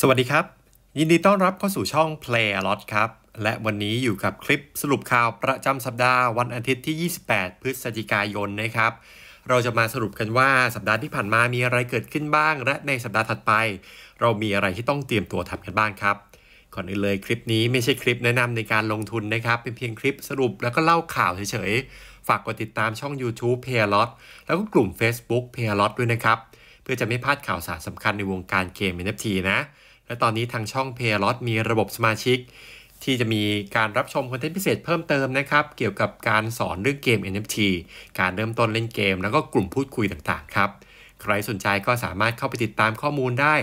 สวัสดีครับ ยินดีต้อนรับเข้าสู่ช่อง Play a lot ครับ และวันนี้อยู่กับคลิปสรุปข่าวประจำสัปดาห์วันอาทิตย์ที่ 28 พฤศจิกายนนะครับ เราจะมาสรุปกันว่าสัปดาห์ที่ผ่านมามีอะไรเกิดขึ้นบ้าง และในสัปดาห์ถัดไป เรามีอะไรที่ต้องเตรียมตัวทำกันบ้างครับ ก่อนอื่นเลยคลิปนี้ไม่ใช่คลิปแนะนำในการลงทุนนะครับ เป็นเพียงคลิปสรุปแล้วก็เล่าข่าวเฉยๆฝากกดติดตามช่อง YouTube Play a lot แล้วก็กลุ่ม Facebook Play ล lot ด้วยนะครับเพื่อจะไม่พลาดข่าวสารสำคัญในวงการเกม NFT นะ และตอนนี้ทางช่องเพย์ลอตมีระบบสมาชิก ที่จะมีการรับชมคอนเทนต์พิเศษเพิ่มเติมนะครับ เกี่ยวกับการสอนเรื่องเกม NFT การเริ่มต้นเล่นเกมแล้วก็กลุ่มพูดคุยต่างๆครับ ใครสนใจก็สามารถเข้าไปติดตามข้อมูลได้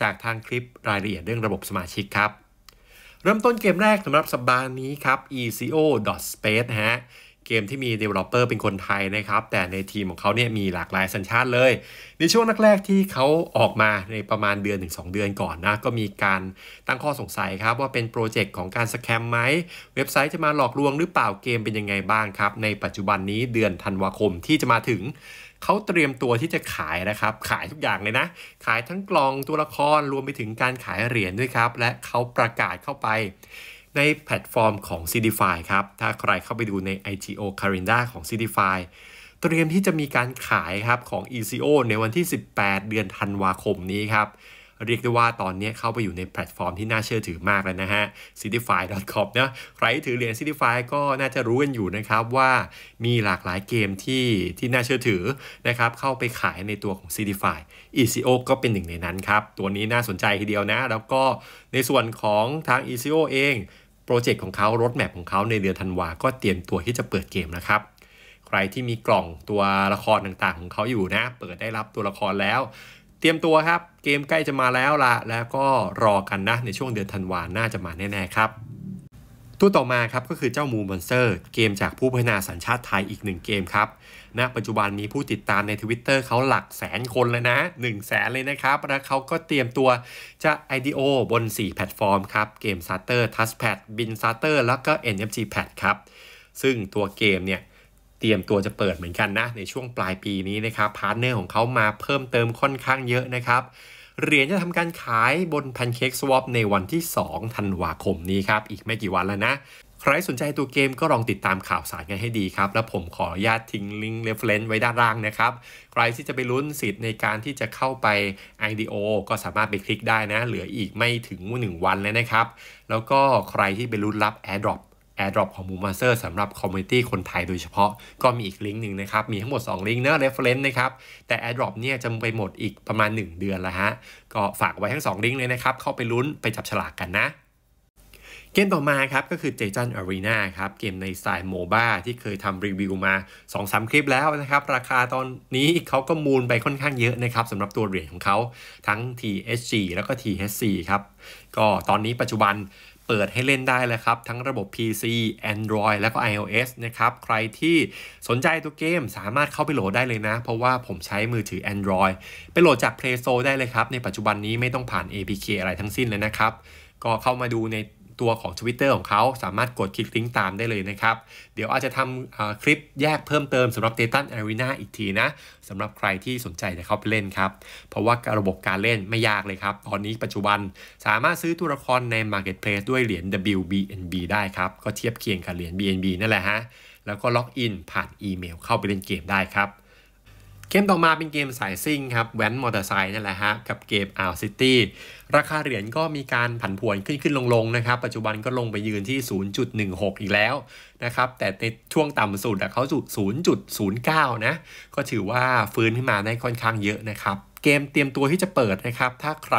จากทางคลิปรายละเอียดเรื่องระบบสมาชิกครับ เริ่มต้นเกมแรกสำหรับสัปดาห์นี้ครับ ECO.space ฮะเกมที่มี developer เป็นคนไทยนะครับ แต่ในทีมของเขาเนี่ยมีหลากหลายสัญชาติเลย ในช่วงแรกๆที่เขาออกมาในประมาณเดือนถึง2เดือนก่อนนะ ก็มีการตั้งข้อสงสัยครับว่าเป็นโปรเจกต์ของการสแคมไหม เว็บไซต์จะมาหลอกลวงหรือเปล่าเกมเป็นยังไงบ้างครับ ในปัจจุบันนี้เดือนธันวาคมที่จะมาถึง เขาเตรียมตัวที่จะขายนะครับ ขายทุกอย่างเลยนะขายทั้งกล่องตัวละครรวมไปถึงการขายเหรียญด้วยครับและเขาประกาศเข้าไปในแพลตฟอร์มของ c i f y ครับ ถ้าใครเข้าไปดูใน IGO c a r i n d a ของ c i f y เตรียมที่จะมีการขายครับ ของ ECO ในวันที่ 18 เดือนธันวาคมนี้ครับเรียกได้ว่าตอนนี้เข้าไปอยู่ในแพลตฟอร์มที่น่าเชื่อถือมากแล้วนะฮะ cityfy.com นะใครถือเหรียญ cityfy ก็น่าจะรู้กันอยู่นะครับว่ามีหลากหลายเกมที่ที่น่าเชื่อถือนะครับ เข้าไปขายในตัวของ cityfy ECO ก็เป็นหนึ่งในนั้นครับ ตัวนี้น่าสนใจทีเดียวนะ แล้วก็ในส่วนของทาง ECO เอง โปรเจกต์ของเขารถแมพของเขาในเดือนธันวาก็เตรียมตัวที่จะเปิดเกมนะครับ ใครที่มีกล่องตัวละครต่างๆ ของเขาอยู่นะ เปิดได้รับตัวละครแล้วเตรียมตัวครับ เกมใกล้จะมาแล้วละแล้วก็รอกันนะ ในช่วงเดือนธันวาน่าจะมาแน่ๆครับตัวต่อมาครับก็คือเจ้ามูมอนสเตอร์ เกมจากผู้พัฒนาสัญชาติไทยอีกหนึ่งเกมครับณนะปัจจุบันมีผู้ติดตามในทวิตเตอร์เขาหลักแสนคนเลยนะ 1 แสนเลยนะครับ แล้วเขาก็เตรียมตัวจะ IDO บน 4 แพลตฟอร์มครับเกม s a t e r t o u c h p a d Bin s a t e r แล้วก็ NFC Pad ครับซึ่งตัวเกมเนี่ยเตรียมตัวจะเปิดเหมือนกันนะ ในช่วงปลายปีนี้นะครับพาร์ทเนอร์ของเขามาเพิ่มเติมค่อนข้างเยอะนะครับ เหรียญจะทำการขายบน Pancake Swap ในวันที่2ธันวาคมนี้ครับ อีกไม่กี่วันแล้วนะ ใครสนใจตัวเกมก็ลองติดตามข่าวสารกันให้ดีครับ แล้วผมขออนุญาตทิ้งลิงก์เรฟเลนซ์ไว้ด้านล่างนะครับ ใครที่จะไปลุ้นสิทธิ์ในการที่จะเข้าไป IDO ก็สามารถไปคลิกได้นะ เหลืออีกไม่ถึง1วันแล้วนะครับ แล้วก็ใครที่ไปลุ้นรับ AirDrop Airdrop ของ Moon Monster สำหรับคอมมูนิตี้คนไทยโดยเฉพาะ ก็มีอีกลิงก์หนึ่งนะครับ มีทั้งหมด 2 ลิงก์เนอะ reference นะครับ แต่ Airdrop เนี่ยจะไปหมดอีกประมาณ 1 เดือนละฮะ ก็ฝากไว้ทั้ง 2 ลิงก์เลยนะครับ เข้าไปลุ้นไปจับฉลากกันนะ เกมต่อมาครับก็คือเจจันอารีนาครับ เกมในสายโมบ้าที่เคยทำรีวิวมา 2-3 คลิปแล้วนะครับราคาตอนนี้เขาก็มูลไปค่อนข้างเยอะนะครับสำหรับตัวเหรียญของเขาทั้ง t h g แล้วก็ THC ครับก็ตอนนี้ปัจจุบันเปิดให้เล่นได้เลยครับ ทั้งระบบ PC Android แล้วก็ iOS นะครับ ใครที่สนใจตัวเกมสามารถเข้าไปโหลดได้เลยนะ เพราะว่าผมใช้มือถือ Android ไปโหลดจาก Play Store ได้เลยครับ ในปัจจุบันนี้ไม่ต้องผ่าน APK อะไรทั้งสิ้นเลยนะครับ ก็เข้ามาดูในตัวของ Twitter ของเขาสามารถกดคลิกลิงก์ตามได้เลยนะครับ เดี๋ยวอาจจะทำคลิปแยกเพิ่มเติมสำหรับ d a t a a r e n a อีกทีนะสำหรับใครที่สนใจจะเข้าไปเล่นครับ เพราะว่าระบบการเล่นไม่ยากเลยครับ ตอนนี้ปัจจุบันสามารถซื้อตัวละครใน Marketplace ด้วยเหรียญ WBNB ได้ครับ ก็เทียบเคียงกับเหรียญ BNB นั่นแหละฮะแล้วก็ล็อกอินผ่านอีเมลเข้าไปเล่นเกมได้ครับเกมต่อมาเป็นเกมสายซิ่งครับแว้นมอเตอร์ไซค์นี่แหละฮะกับเกมอัลซิตี้ราคาเหรียญก็มีการผันผวนขึ้นขึ้นลงลงนะครับ ปัจจุบันก็ลงไปยืนที่ 0.16 อีกแล้วนะครับแต่ในช่วงต่ำสุดเขาจุด0.09 นะ ก็ถือว่าฟื้นขึ้นมาได้ค่อนข้างเยอะนะครับเกมเตรียมตัวที่จะเปิดนะครับถ้าใคร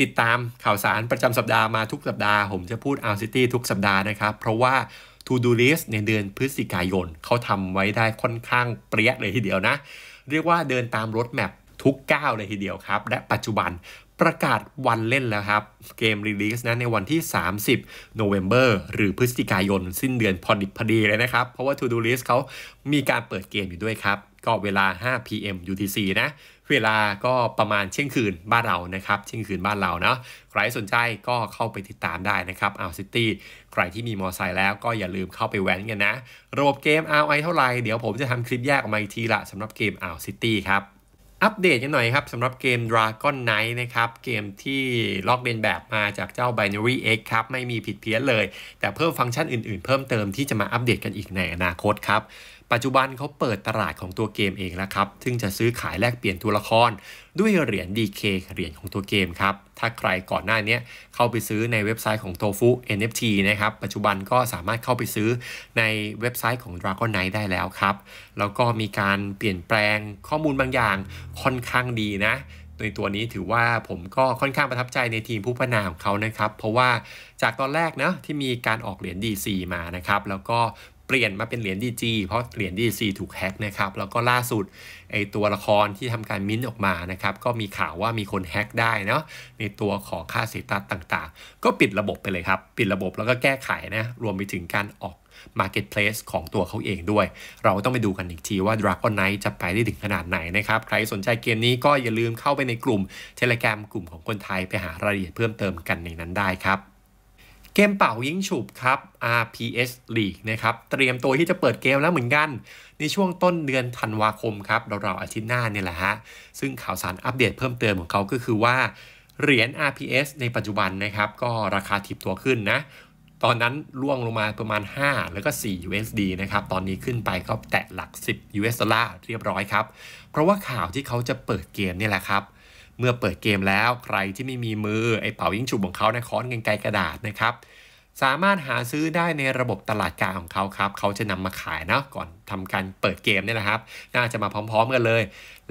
ติดตามข่าวสารประจำสัปดาห์มาทุกสัปดาห์ ผมจะพูดอัลซิตี้ทุกสัปดาห์นะครับ เพราะว่า To Do List ในเดือนพฤศจิกายนเขาทำไว้ได้ค่อนข้างเปรี้ยเลยทีเดียวนะเรียกว่าเดินตามรถแมพทุกก้าวเลยทีเดียวครับ และปัจจุบันประกาศวันเล่นแล้วครับเกมรีลีสนะในวันที่ 30 November หรือพฤศจิกายน สิ้นเดือนพอดิบพอดีเลยนะครับ เพราะว่า To Do List เขามีการเปิดเกมอยู่ด้วยครับ ก็เวลา 5 p.m. UTC นะเวลาก็ประมาณเช่ยงคืนบ้านเรานะครับเช่ยงคืนบ้านเราเนาะใครสนใจก็เข้าไปติดตามได้นะครับอาซิตี้ใครที่มีมอไซค์แล้วก็อย่าลืมเข้าไปแว้นกันนะระบบเกมอาไอเท่าไหร่เดี๋ยวผมจะทำคลิปแยกออกมาอีกทีละสำหรับเกมอ่าวซิตี้ครับ อัปเดตกันหน่อยครับสำหรับเกม Dragon Knight นะครับเกมที่ลอกเลียนแบบมาจากเจ้า Binary X ครับ ไม่มีผิดเพี้ยนเลย แต่เพิ่มฟังก์ชันอื่นๆเพิ่มเติมที่จะมาอัปเดตกันอีกในอนาคตครับปัจจุบันเขาเปิดตลาดของตัวเกมเองแล้วครับ ซึ่งจะซื้อขายแลกเปลี่ยนตัวละครด้วยเหรียญ DK เหรียญของตัวเกมครับ ถ้าใครก่อนหน้านี้เข้าไปซื้อในเว็บไซต์ของโทฟุ NFT นะครับ ปัจจุบันก็สามารถเข้าไปซื้อในเว็บไซต์ของ Dragon Knight ได้แล้วครับ แล้วก็มีการเปลี่ยนแปลงข้อมูลบางอย่างค่อนข้างดีนะ ในตัวนี้ถือว่าผมก็ค่อนข้างประทับใจในทีมผู้พัฒนาของเขานะครับ เพราะว่าจากตอนแรกนะที่มีการออกเหรียญ DC มานะครับ แล้วก็เปลี่ยนมาเป็นเหรียญดีจีเพราะเหรียญดีซีถูกแฮกนะครับ แล้วก็ล่าสุดไอตัวละครที่ทำการมิ้นออกมานะครับก็มีข่าวว่ามีคนแฮกได้เนาะในตัวของค่าเซตัสต่างๆ ก็ปิดระบบไปเลยครับ ปิดระบบแล้วก็แก้ไขนะรวมไปถึงการออก Marketplace ของตัวเขาเองด้วย เราต้องไปดูกันอีกทีว่า Dragon Knight จะไปได้ถึงขนาดไหนนะครับ ใครสนใจเกมนี้ก็อย่าลืมเข้าไปในกลุ่ม Telegram กลุ่มของคนไทยไปหารายละเอียดเพิ่มเติมกันในนั้นได้ครับเกมเป่ายิงฉุบครับ RPS League นะครับ เตรียมตัวที่จะเปิดเกมแล้วเหมือนกัน ในช่วงต้นเดือนธันวาคมครับ เราๆอาทิตย์หน้าเนี่ยแหละฮะซึ่งข่าวสารอัปเดตเพิ่มเติมของเขาก็คือว่า เหรียญ RPS ในปัจจุบันนะครับ ก็ราคาถิบตัวขึ้นนะ ตอนนั้นล่วงลงมาประมาณ 5 แล้วก็ 4 USD นะครับ ตอนนี้ขึ้นไปก็แตะหลัก 10 US ดอลลาร์เรียบร้อยครับเพราะว่าข่าวที่เขาจะเปิดเกมนี่แหละครับเมื่อเปิดเกมแล้วใครที่ไม่มีมือไอ้เป๋ายิงฉุบของเขาในค้อนเงินไกลกระดาษนะครับสามารถหาซื้อได้ในระบบตลาดกลางของเขาครับเขาจะนำมาขายนะก่อนทำการเปิดเกมเนี่ยนะครับ น่าจะมาพร้อม ๆ กันเลย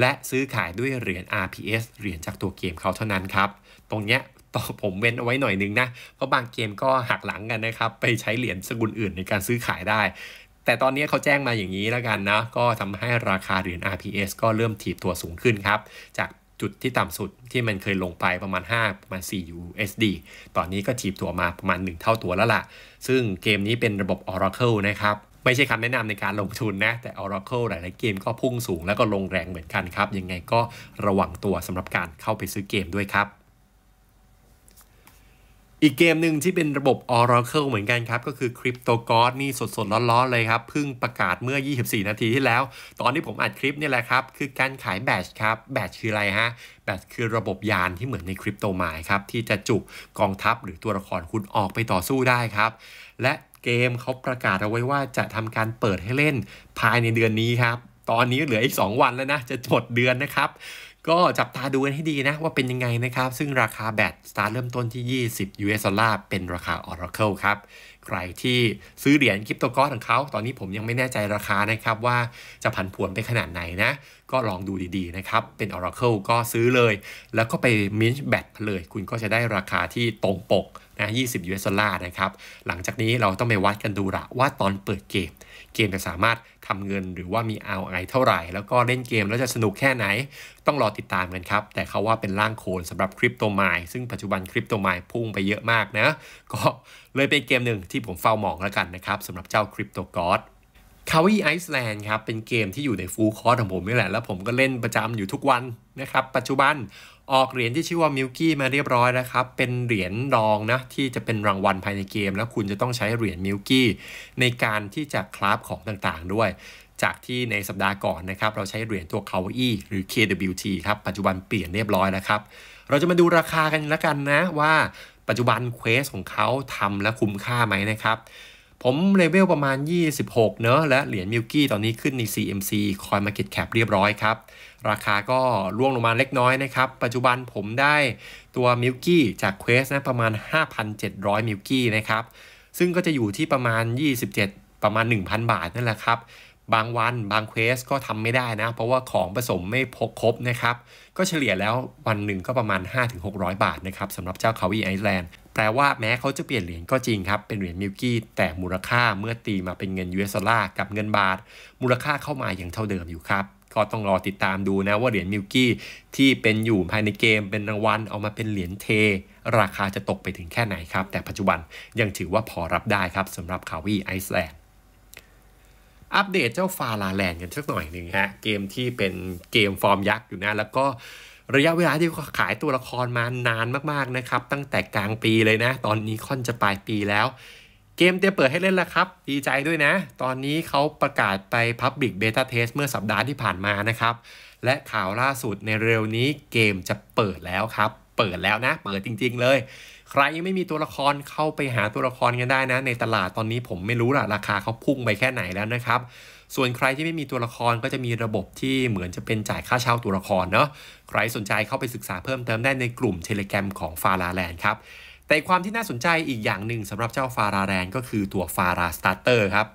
และซื้อขายด้วยเหรียญ RPS เหรียญจากตัวเกมเขาเท่านั้นครับตรงเนี้ยต่อผมเว้นเอาไว้หน่อยนึงนะเพราะบางเกมก็หักหลังกันนะครับไปใช้เหรียญสกุลอื่นในการซื้อขายได้ แต่ตอนนี้เขาแจ้งมาอย่างนี้แล้วกันนะก็ทำให้ราคาเหรียญ RPS ก็เริ่มถีบตัวสูงขึ้นครับจากจุดที่ต่ำสุดที่มันเคยลงไปประมาณ 5 ประมาณ 4 USD ตอนนี้ก็ถีบตัวมาประมาณ 1 เท่าตัวแล้วล่ะ ซึ่งเกมนี้เป็นระบบ Oracle นะครับ ไม่ใช่คำแนะนำในการลงทุนนะ แต่ Oracle หลายๆเกมก็พุ่งสูงแล้วก็ลงแรงเหมือนกันครับ ยังไงก็ระวังตัวสำหรับการเข้าไปซื้อเกมด้วยครับอีกเกมหนึ่งที่เป็นระบบ Oracle เหมือนกันครับ ก็คือ Crypto God นี่สดๆร้อนๆ เลยครับเพิ่งประกาศเมื่อ 24 นาทีที่แล้ว ตอนที่ผมอัดคลิปนี่แหละครับ คือการขายแบชครับแบชคืออะไรฮะแบชคือระบบยานที่เหมือนในคริปโตมายครับ ที่จะจุกกองทัพหรือตัวละครคุณออกไปต่อสู้ได้ครับ และเกมเขาประกาศเอาไว้ว่าจะทำการเปิดให้เล่นภายในเดือนนี้ครับตอนนี้เหลืออีก 2 วันแล้วนะ จะหมดเดือนนะครับก็จับตาดูกันให้ดีนะว่าเป็นยังไงนะครับ ซึ่งราคาแบตสตาร์เริ่มต้นที่ 20 US ดอลลาร์เป็นราคา Oracle ครับใครที่ซื้อเหรียญคริปโตกอสของเขาตอนนี้ผมยังไม่แน่ใจราคานะครับว่าจะผันผวนไปขนาดไหนนะ ก็ลองดูดีๆนะครับ เป็น Oracle ก็ซื้อเลย แล้วก็ไปมินช์แบทเลย คุณก็จะได้ราคาที่ตรงปกนะ20 US ดอลลาร์นะครับ หลังจากนี้เราต้องไปวัดกันดูละว่าตอนเปิดเกม เกมจะสามารถทำเงินหรือว่ามี ROI เท่าไหร่ แล้วก็เล่นเกมแล้วจะสนุกแค่ไหน ต้องรอติดตามกันครับ แต่เขาว่าเป็นร่างโคนสำหรับคริปโตไมล์ซึ่งปัจจุบันคริปโตไมล์พุ่งไปเยอะมากนะ ก็เลยเป็นเกมหนึ่งที่ผมเฝ้ามองแล้วกันนะครับสำหรับเจ้าคริปโตกอดคาวิไอซ์แลนด์ครับ เป็นเกมที่อยู่ในฟูลคอร์ของผมนี่แหละแล้วผมก็เล่นประจำอยู่ทุกวันนะครับ ปัจจุบันออกเหรียญที่ชื่อว่ามิลกี้มาเรียบร้อยแล้วครับ เป็นเหรียญรองนะ ที่จะเป็นรางวัลภายในเกม แล้วคุณจะต้องใช้เหรียญมิลกี้ในการที่จะคราฟของต่างๆด้วย จากที่ในสัปดาห์ก่อนนะครับเราใช้เหรียญตัวคาวิหรือ KWT ครับปัจจุบันเปลี่ยนเรียบร้อยแล้วครับเราจะมาดูราคากันแล้วกันนะว่าปัจจุบันเควสของเขาทำและคุ้มค่าไหมนะครับ ผมเลเวลประมาณ 26 เนอะและเหรียญมิลกี้ตอนนี้ขึ้นใน CMC คอยมาเก็ตแคปเรียบร้อยครับ ราคาก็ร่วงลงมาเล็กน้อยนะครับ ปัจจุบันผมได้ตัวมิลกี้จากเควสนะประมาณ 5,700มิลกี้นะครับ ซึ่งก็จะอยู่ที่ประมาณ 27 ประมาณ 1,000 บาทนั่นแหละครับบางวันบางเควส ก็ทำไม่ได้นะ เพราะว่าของผสมไม่พกครบนะครับ ก็เฉลี่ยแล้ววันหนึ่งก็ประมาณ 5-600 บาทนะครับสำหรับเจ้าคาวีไอซ์แลนด์ แปลว่าแม้เขาจะเปลี่ยนเหรียญก็จริงครับ เป็นเหรียญมิลกี้แต่มูลค่าเมื่อตีมาเป็นเงิน US ดอลลาร์กับเงินบาท มูลค่าเข้ามาอย่างเท่าเดิมอยู่ครับ ก็ต้องรอติดตามดูนะว่าเหรียญมิลกี้ที่เป็นอยู่ภายในเกม เป็นรางวัลเอามาเป็นเหรียญเท ราคาจะตกไปถึงแค่ไหนครับแต่ปัจจุบันยังถือว่าพอรับได้ครับสำหรับคาวีไอซ์แลนด์อัปเดตเจ้าฟาลาแลนกันสักหน่อยหนึ่งฮะเกมที่เป็นเกมฟอร์มยักษ์อยู่นะแล้วก็ระยะเวลาที่ขายตัวละครมานานมากๆนะครับ ตั้งแต่กลางปีเลยนะ ตอนนี้ค่อนจะปลายปีแล้ว เกมเตรียมเปิดให้เล่นแล้วครับ ดีใจด้วยนะ ตอนนี้เขาประกาศไป Public Beta Test เมื่อสัปดาห์ที่ผ่านมานะครับ และข่าวล่าสุดในเร็วนี้เกมจะเปิดแล้วครับ เปิดแล้วนะเปิดจริง ๆเลยใครยังไม่มีตัวละครเข้าไปหาตัวละครกันได้นะ ในตลาดตอนนี้ผมไม่รู้ละราคาเขาพุ่งไปแค่ไหนแล้วนะครับ ส่วนใครที่ไม่มีตัวละครก็จะมีระบบที่เหมือนจะเป็นจ่ายค่าเช่าตัวละครเนาะใครสนใจเข้าไปศึกษาเพิ่มเติมได้ในกลุ่มเทเลแกรมของฟาราแลนด์ครับแต่ความที่น่าสนใจอีกอย่างหนึ่งสำหรับเจ้าฟาราแลนด์ก็คือตัวฟาราสตาร์เตอร์ครับ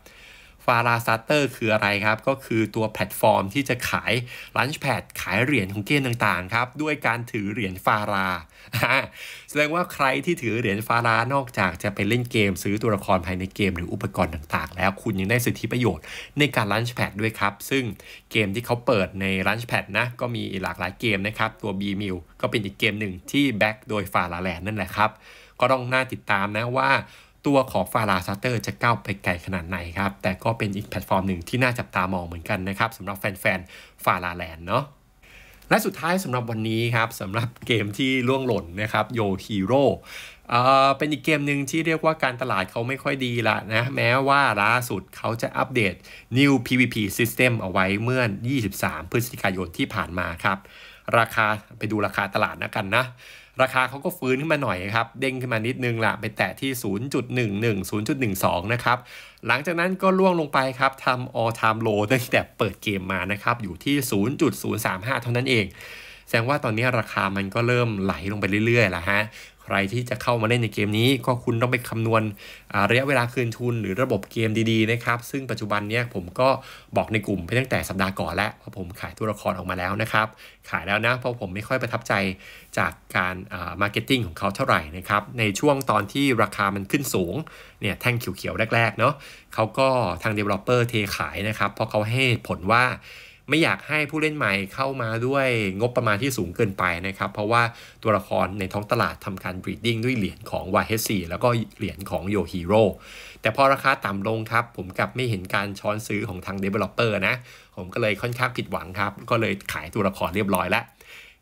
ฟาราซัตเตอร์คืออะไรครับ ก็คือตัวแพลตฟอร์มที่จะขายลันช์แพดขายเหรียญของเกมต่างๆครับ ด้วยการถือเหรียญฟาราแสดงว่าใครที่ถือเหรียญฟารานอกจากจะไปเล่นเกม ซื้อตัวละครภายในเกมหรืออุปกรณ์ต่างๆ แล้วคุณยังได้สิทธิประโยชน์ในการลันช์แพดด้วยครับ ซึ่งเกมที่เขาเปิดในลันช์แพดนะ ก็มีหลากหลายเกมนะครับตัว B m i l ก็เป็นอีกเกมหนึ่งที่แบ็กโดยฟาราแลนนั่นแหละครับก็ต้องน่าติดตามนะว่าตัวของฟาราซัตเตอร์จะก้าวไปไกลขนาดไหนครับ แต่ก็เป็นอีกแพลตฟอร์มหนึ่งที่น่าจับตามองเหมือนกันนะครับสำหรับแฟนๆฟาราแลนด์เนาะ และสุดท้ายสำหรับวันนี้ครับสำหรับเกมที่ล่วงหล่นนะครับโยฮีโร่เป็นอีกเกมหนึ่งที่เรียกว่าการตลาดเขาไม่ค่อยดีละนะ แม้ว่าล่าสุดเขาจะอัปเดต New PVP System เอาไว้เมื่อ 23 พฤศจิกายนที่ผ่านมาครับ ราคาไปดูราคาตลาดนะกันนะราคาเขาก็ฟื้นขึ้นมาหน่อยครับ เด้งขึ้นมานิดนึงละไปแตะที่ 0.11 0.12 นะครับ หลังจากนั้นก็ล่วงลงไปครับทำ all time low ตั้งแต่เปิดเกมมานะครับ อยู่ที่ 0.035 เท่านั้นเองแสดงว่าตอนนี้ราคามันก็เริ่มไหลลงไปเรื่อยๆละฮะ ใครที่จะเข้ามาเล่นในเกมนี้ก็คุณต้องไปคำนวณระยะเวลาคืนทุนหรือระบบเกมดี ๆนะครับ ซึ่งปัจจุบันนี้ผมก็บอกในกลุ่มไปตั้งแต่สัปดาห์ก่อนแล้วว่าผมขายตัวละครออกมาแล้วนะครับ ขายแล้วนะเพราะผมไม่ค่อยประทับใจจากการมาร์เก็ตติ้งของเขาเท่าไหร่นะครับ ในช่วงตอนที่ราคามันขึ้นสูงเนี่ยแท่งเขียวๆแรกๆเนาะเขาก็ทาง developer เทขายนะครับเพราะเขาให้ผลว่าไม่อยากให้ผู้เล่นใหม่เข้ามาด้วยงบประมาณที่สูงเกินไปนะครับ เพราะว่าตัวละครในท้องตลาดทำการบรีดดิ้งด้วยเหรียญของ YHC แล้วก็เหรียญของโยฮีโร่แต่พอราคาต่ำลงครับผมกลับไม่เห็นการช้อนซื้อของทาง Developer นะ ผมก็เลยค่อนข้างผิดหวังครับ ก็เลยขายตัวละครเรียบร้อยแล้ว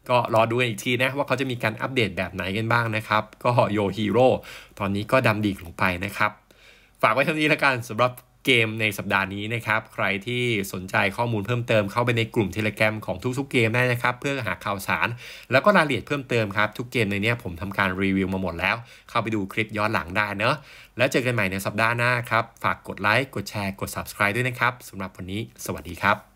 ก็รอดูกันอีกทีนะว่าเขาจะมีการอัปเดตแบบไหนกันบ้างนะครับก็โยฮีโร่ตอนนี้ก็ดำดีลงไปนะครับฝากไว้เท่านี้ละกันสำหรับเกมในสัปดาห์นี้นะครับใครที่สนใจข้อมูลเพิ่มเติม เข้าไปในกลุ่มเทเลแกรมของทุกๆเกมได้นะครับเพื่อหาข่าวสาร แล้วก็รายละเอียดเพิ่มเติมครับ ทุกเกมในนี้ผมทำการรีวิวมาหมดแล้ว เข้าไปดูคลิปย้อนหลังได้เนอะแล้วเจอกันใหม่ในสัปดาห์หน้าครับ ฝากกดไลค์กดแชร์กด subscribe ด้วยนะครับสำหรับวันนี้สวัสดีครับ